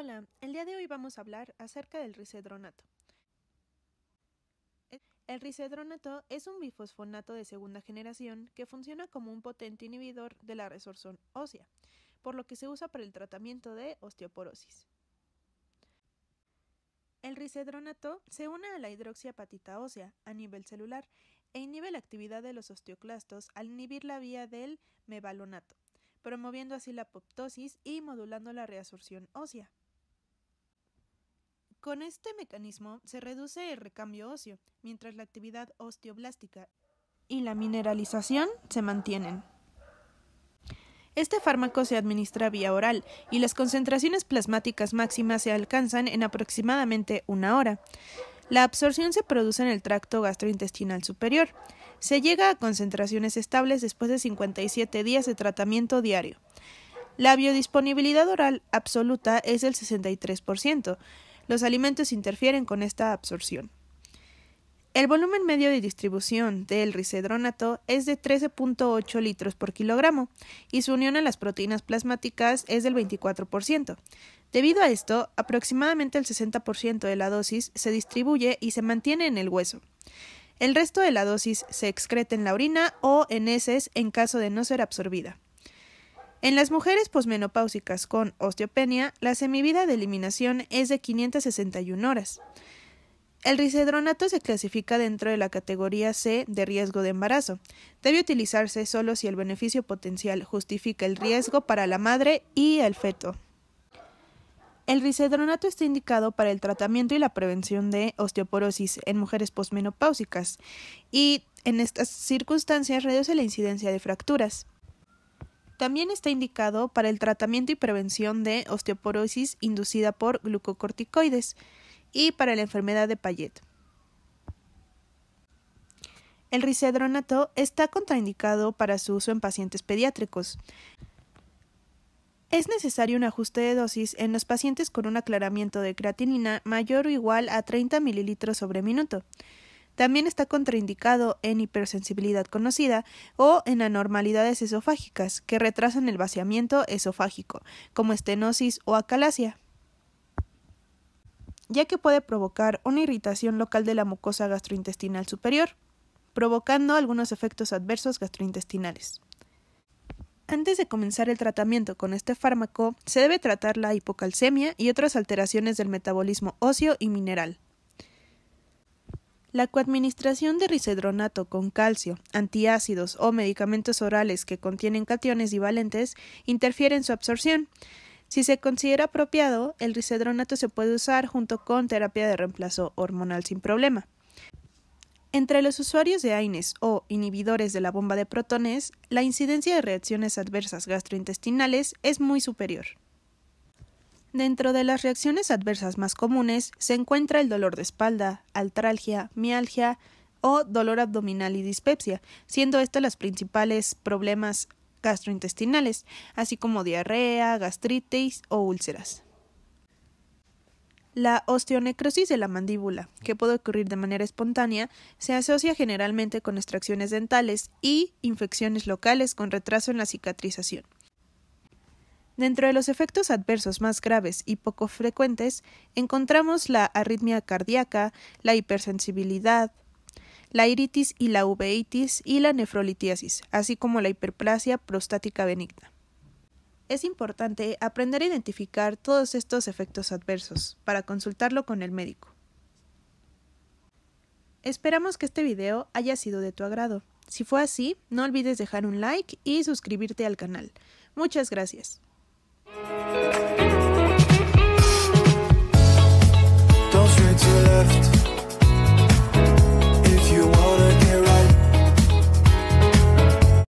Hola, el día de hoy vamos a hablar acerca del risedronato. El risedronato es un bifosfonato de segunda generación que funciona como un potente inhibidor de la resorción ósea, por lo que se usa para el tratamiento de osteoporosis. El risedronato se une a la hidroxiapatita ósea a nivel celular e inhibe la actividad de los osteoclastos al inhibir la vía del mevalonato, promoviendo así la apoptosis y modulando la reabsorción ósea. Con este mecanismo se reduce el recambio óseo, mientras la actividad osteoblástica y la mineralización se mantienen. Este fármaco se administra vía oral y las concentraciones plasmáticas máximas se alcanzan en aproximadamente una hora. La absorción se produce en el tracto gastrointestinal superior. Se llega a concentraciones estables después de 57 días de tratamiento diario. La biodisponibilidad oral absoluta es del 63%, los alimentos interfieren con esta absorción. El volumen medio de distribución del risedronato es de 13.8 litros por kilogramo y su unión a las proteínas plasmáticas es del 24%. Debido a esto, aproximadamente el 60% de la dosis se distribuye y se mantiene en el hueso. El resto de la dosis se excreta en la orina o en heces en caso de no ser absorbida. En las mujeres posmenopáusicas con osteopenia, la semivida de eliminación es de 561 horas. El risedronato se clasifica dentro de la categoría C de riesgo de embarazo. Debe utilizarse solo si el beneficio potencial justifica el riesgo para la madre y el feto. El risedronato está indicado para el tratamiento y la prevención de osteoporosis en mujeres posmenopáusicas y en estas circunstancias reduce la incidencia de fracturas. También está indicado para el tratamiento y prevención de osteoporosis inducida por glucocorticoides y para la enfermedad de Payet. El risedronato está contraindicado para su uso en pacientes pediátricos. Es necesario un ajuste de dosis en los pacientes con un aclaramiento de creatinina mayor o igual a 30 mililitros sobre minuto. También está contraindicado en hipersensibilidad conocida o en anormalidades esofágicas que retrasan el vaciamiento esofágico, como estenosis o acalasia ya que puede provocar una irritación local de la mucosa gastrointestinal superior, provocando algunos efectos adversos gastrointestinales. Antes de comenzar el tratamiento con este fármaco, se debe tratar la hipocalcemia y otras alteraciones del metabolismo óseo y mineral. La coadministración de risedronato con calcio, antiácidos o medicamentos orales que contienen cationes divalentes valentes interfiere en su absorción. Si se considera apropiado, el risedronato se puede usar junto con terapia de reemplazo hormonal sin problema. Entre los usuarios de AINES o inhibidores de la bomba de protones, la incidencia de reacciones adversas gastrointestinales es muy superior. Dentro de las reacciones adversas más comunes se encuentra el dolor de espalda, altralgia, mialgia o dolor abdominal y dispepsia, siendo estas las principales problemas gastrointestinales, así como diarrea, gastritis o úlceras. La osteonecrosis de la mandíbula, que puede ocurrir de manera espontánea, se asocia generalmente con extracciones dentales y infecciones locales con retraso en la cicatrización. Dentro de los efectos adversos más graves y poco frecuentes encontramos la arritmia cardíaca, la hipersensibilidad, la iritis y la uveitis y la nefrolitiasis, así como la hiperplasia prostática benigna. Es importante aprender a identificar todos estos efectos adversos para consultarlo con el médico. Esperamos que este video haya sido de tu agrado. Si fue así, no olvides dejar un like y suscribirte al canal. Muchas gracias. Thank you.